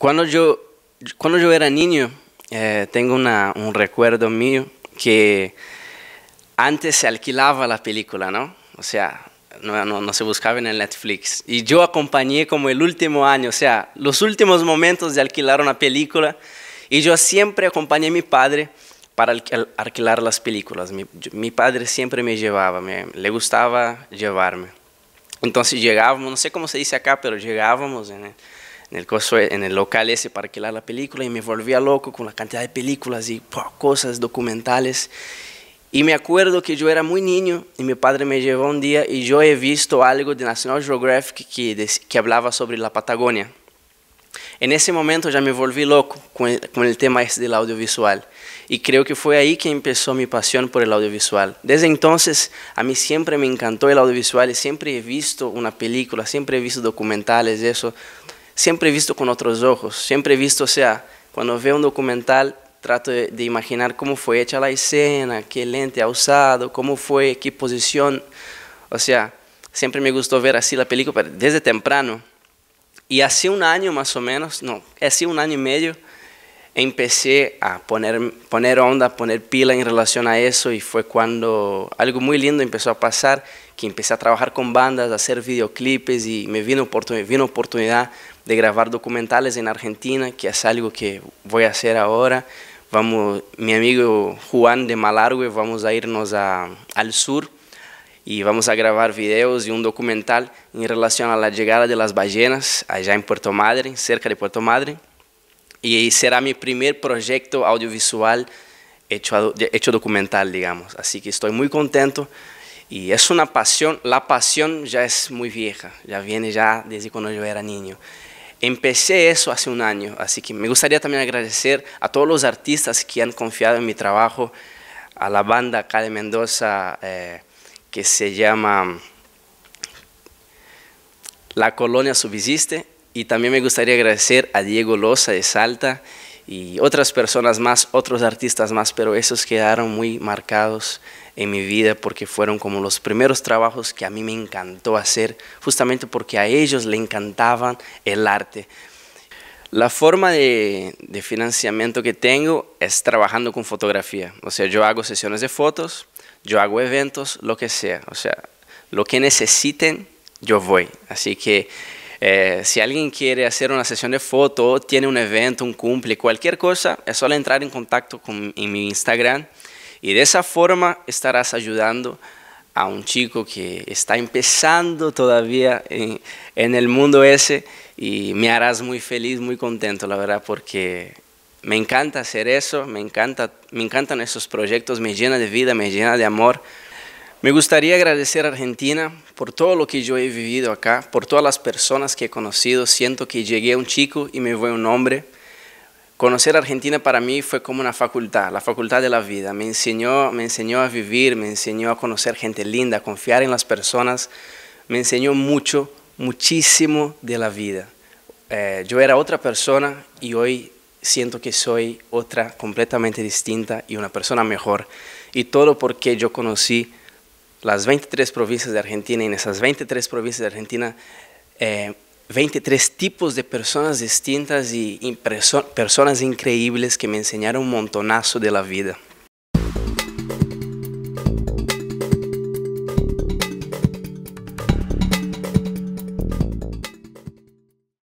Cuando yo, cuando yo era niño, eh, tengo una, un recuerdo mío que antes se alquilaba la película, ¿no? O sea, no, no, se buscaba en el Netflix. Y yo acompañé como el último año, o sea, los últimos momentos de alquilar una película. Y yo siempre acompañé a mi padre para alquilar las películas. Mi, mi padre siempre me llevaba, me, le gustaba llevarme. Entonces llegábamos, no sé cómo se dice acá, pero llegábamos en, en el, en el local ese para alquilar la película y me volvía loco con la cantidad de películas y cosas documentales. Y me acuerdo que yo era muy niño y mi padre me llevó un día y yo he visto algo de National Geographic que, que hablaba sobre la Patagonia. En ese momento ya me volví loco con el, con el tema este del audiovisual y creo que fue ahí que empezó mi pasión por el audiovisual. Desde entonces a mí siempre me encantó el audiovisual y siempre he visto una película, siempre he visto documentales, eso siempre he visto con otros ojos, siempre he visto, o sea, cuando veo un documental trato de, imaginar cómo fue hecha la escena, qué lente ha usado, cómo fue, qué posición, o sea, siempre me gustó ver así la película desde temprano. Y hace un año más o menos, no, hace un año y medio, empecé a poner, poner onda, poner pila en relación a eso y fue cuando algo muy lindo empezó a pasar que empecé a trabajar con bandas, a hacer videoclipes y me vino, oportun vino oportunidad de grabar documentales en Argentina, que es algo que voy a hacer ahora. Vamos, mi amigo Juan de Malargue, vamos a irnos al sur y vamos a grabar videos y un documental en relación a la llegada de las ballenas allá en Puerto Madre, cerca de Puerto Madre. Y será mi primer proyecto audiovisual hecho, hecho documental, digamos. Así que estoy muy contento. Y es una pasión, la pasión ya es muy vieja, ya viene ya desde cuando yo era niño. Empecé eso hace un año, así que me gustaría también agradecer a todos los artistas que han confiado en mi trabajo, a la banda acá de Mendoza eh, que se llama La Colonia Subsiste, y también me gustaría agradecer a Diego Loza de Salta, y otras personas más, otros artistas más, pero esos quedaron muy marcados en mi vida porque fueron como los primeros trabajos que a mí me encantó hacer, justamente porque a ellos le encantaban el arte. La forma de, financiamiento que tengo es trabajando con fotografía. O sea, yo hago sesiones de fotos, yo hago eventos, lo que sea. O sea, lo que necesiten, yo voy. Así que eh, si alguien quiere hacer una sesión de foto, tiene un evento, un cumple, cualquier cosa, es solo entrar en contacto con en mi Instagram y de esa forma estarás ayudando a un chico que está empezando todavía en, el mundo ese y me harás muy feliz, muy contento, la verdad, porque me encanta hacer eso, me, encanta, me encantan esos proyectos, me llena de vida, me llena de amor. Me gustaría agradecer a Argentina por todo lo que yo he vivido acá, por todas las personas que he conocido. Siento que llegué a un chico y me voy a un hombre. Conocer Argentina para mí fue como una facultad, la facultad de la vida. Me enseñó, me enseñó a vivir, me enseñó a conocer gente linda, a confiar en las personas. Me enseñó mucho, muchísimo de la vida. Eh, yo era otra persona y hoy siento que soy otra completamente distinta y una persona mejor. Y todo porque yo conocí las 23 provincias de Argentina, y en esas 23 provincias de Argentina, 23 eh, tipos de personas distintas y, personas increíbles que me enseñaron un montonazo de la vida.